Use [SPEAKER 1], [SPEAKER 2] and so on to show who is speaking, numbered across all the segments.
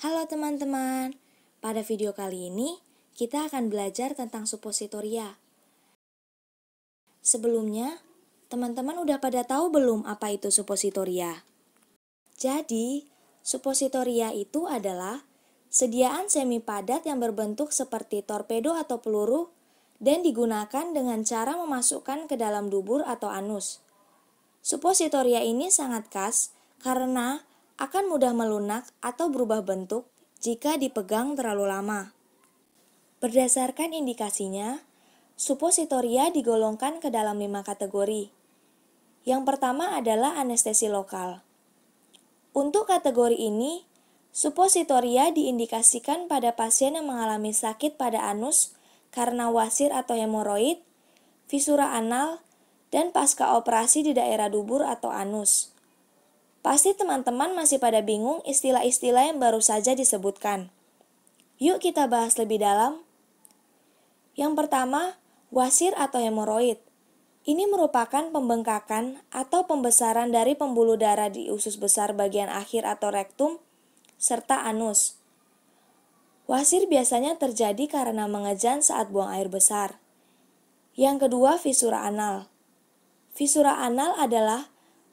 [SPEAKER 1] Halo teman-teman, pada video kali ini kita akan belajar tentang suppositoria. Sebelumnya, teman-teman udah pada tahu belum apa itu suppositoria? Jadi, suppositoria itu adalah sediaan semi padat yang berbentuk seperti torpedo atau peluru dan digunakan dengan cara memasukkan ke dalam dubur atau anus. Suppositoria ini sangat khas karena akan mudah melunak atau berubah bentuk jika dipegang terlalu lama. Berdasarkan indikasinya, supositoria digolongkan ke dalam lima kategori. Yang pertama adalah anestesi lokal. Untuk kategori ini, supositoria diindikasikan pada pasien yang mengalami sakit pada anus karena wasir atau hemoroid, fisura anal, dan pasca operasi di daerah dubur atau anus. Pasti teman-teman masih pada bingung istilah-istilah yang baru saja disebutkan. Yuk kita bahas lebih dalam. Yang pertama, wasir atau hemoroid. Ini merupakan pembengkakan atau pembesaran dari pembuluh darah di usus besar bagian akhir atau rektum serta anus. Wasir biasanya terjadi karena mengejan saat buang air besar. Yang kedua, fisura anal. Fisura anal adalah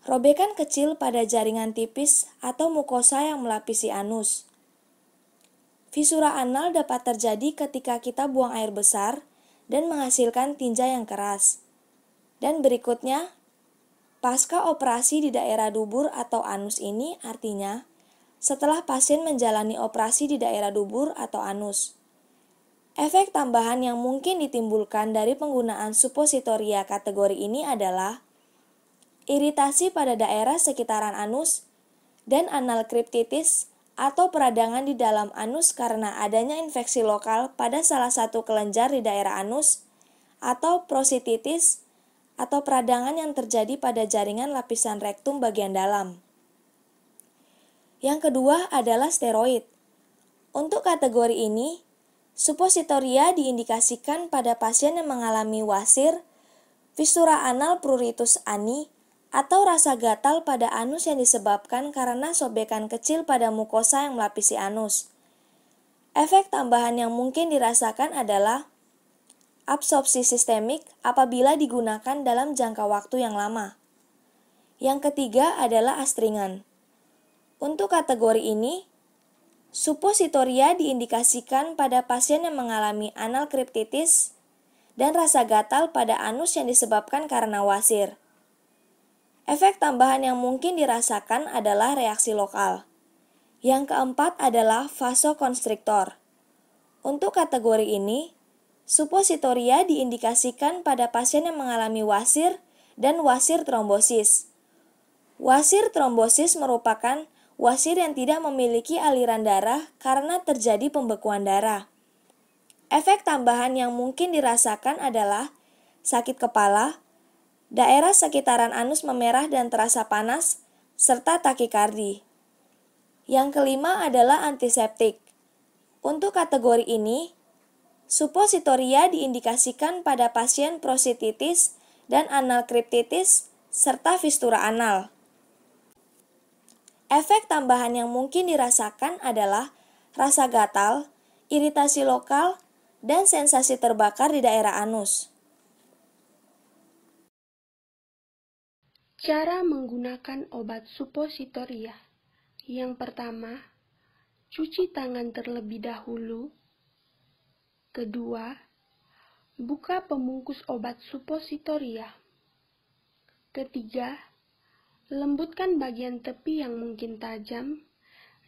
[SPEAKER 1] Robekan kecil pada jaringan tipis atau mukosa yang melapisi anus. Fisura anal dapat terjadi ketika kita buang air besar dan menghasilkan tinja yang keras. Dan berikutnya, pasca operasi di daerah dubur atau anus ini artinya setelah pasien menjalani operasi di daerah dubur atau anus. Efek tambahan yang mungkin ditimbulkan dari penggunaan suppositoria kategori ini adalah iritasi pada daerah sekitaran anus, dan anal kriptitis atau peradangan di dalam anus karena adanya infeksi lokal pada salah satu kelenjar di daerah anus, atau prosititis atau peradangan yang terjadi pada jaringan lapisan rektum bagian dalam. Yang kedua adalah steroid. Untuk kategori ini, suppositoria diindikasikan pada pasien yang mengalami wasir, fisura anal pruritus ani, atau rasa gatal pada anus yang disebabkan karena sobekan kecil pada mukosa yang melapisi anus. Efek tambahan yang mungkin dirasakan adalah absorpsi sistemik apabila digunakan dalam jangka waktu yang lama. Yang ketiga adalah astringan. Untuk kategori ini, suppositoria diindikasikan pada pasien yang mengalami anal kriptitis dan rasa gatal pada anus yang disebabkan karena wasir. Efek tambahan yang mungkin dirasakan adalah reaksi lokal. Yang keempat adalah vasokonstriktor. Untuk kategori ini, suppositoria diindikasikan pada pasien yang mengalami wasir dan wasir trombosis. Wasir trombosis merupakan wasir yang tidak memiliki aliran darah karena terjadi pembekuan darah. Efek tambahan yang mungkin dirasakan adalah sakit kepala, Daerah sekitaran anus memerah dan terasa panas, serta takikardi. Yang kelima adalah antiseptik. Untuk kategori ini, suppositoria diindikasikan pada pasien prostatitis dan analkriptitis serta fistura anal. Efek tambahan yang mungkin dirasakan adalah rasa gatal, iritasi lokal, dan sensasi terbakar di daerah anus. Cara
[SPEAKER 2] menggunakan obat supositoria. Yang pertama, cuci tangan terlebih dahulu. Kedua, buka pembungkus obat supositoria. Ketiga, lembutkan bagian tepi yang mungkin tajam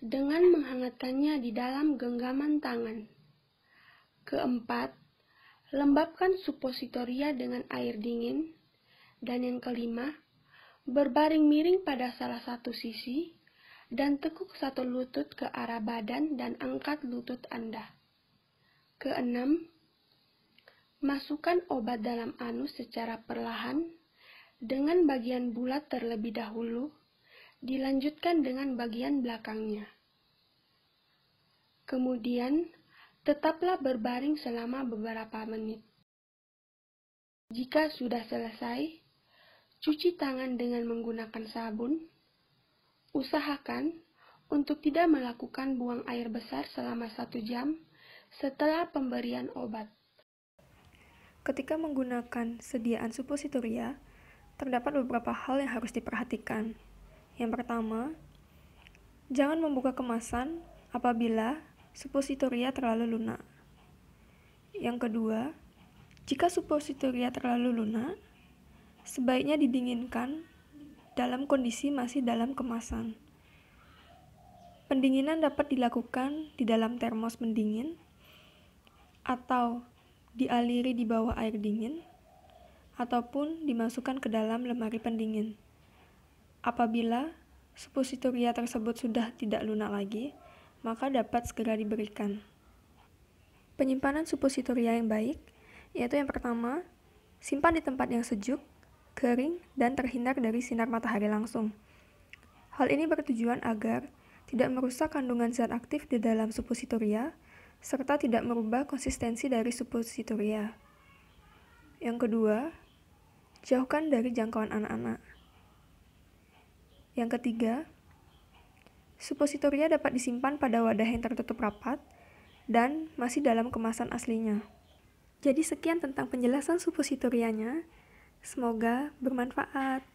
[SPEAKER 2] dengan menghangatkannya di dalam genggaman tangan. Keempat, lembabkan supositoria dengan air dingin. Dan yang kelima, berbaring miring pada salah satu sisi, dan tekuk satu lutut ke arah badan dan angkat lutut Anda. Keenam, masukkan obat dalam anus secara perlahan dengan bagian bulat terlebih dahulu, dilanjutkan dengan bagian belakangnya. Kemudian, tetaplah berbaring selama beberapa menit. Jika sudah selesai, cuci tangan dengan menggunakan sabun. Usahakan untuk tidak melakukan buang air
[SPEAKER 3] besar selama satu jam setelah pemberian obat. Ketika menggunakan sediaan supositoria, terdapat beberapa hal yang harus diperhatikan. Yang pertama, jangan membuka kemasan apabila supositoria terlalu lunak. Yang kedua, jika supositoria terlalu lunak, Sebaiknya didinginkan dalam kondisi masih dalam kemasan. Pendinginan dapat dilakukan di dalam termos mendingin atau dialiri di bawah air dingin ataupun dimasukkan ke dalam lemari pendingin. Apabila suppositoria tersebut sudah tidak lunak lagi, maka dapat segera diberikan. Penyimpanan suppositoria yang baik yaitu yang pertama, simpan di tempat yang sejuk kering, dan terhindar dari sinar matahari langsung. Hal ini bertujuan agar tidak merusak kandungan zat aktif di dalam supositoria, serta tidak merubah konsistensi dari supositoria. Yang kedua, jauhkan dari jangkauan anak-anak. Yang ketiga, supositoria dapat disimpan pada wadah yang tertutup rapat dan masih dalam kemasan aslinya. Jadi sekian tentang penjelasan supositorianya. Semoga bermanfaat.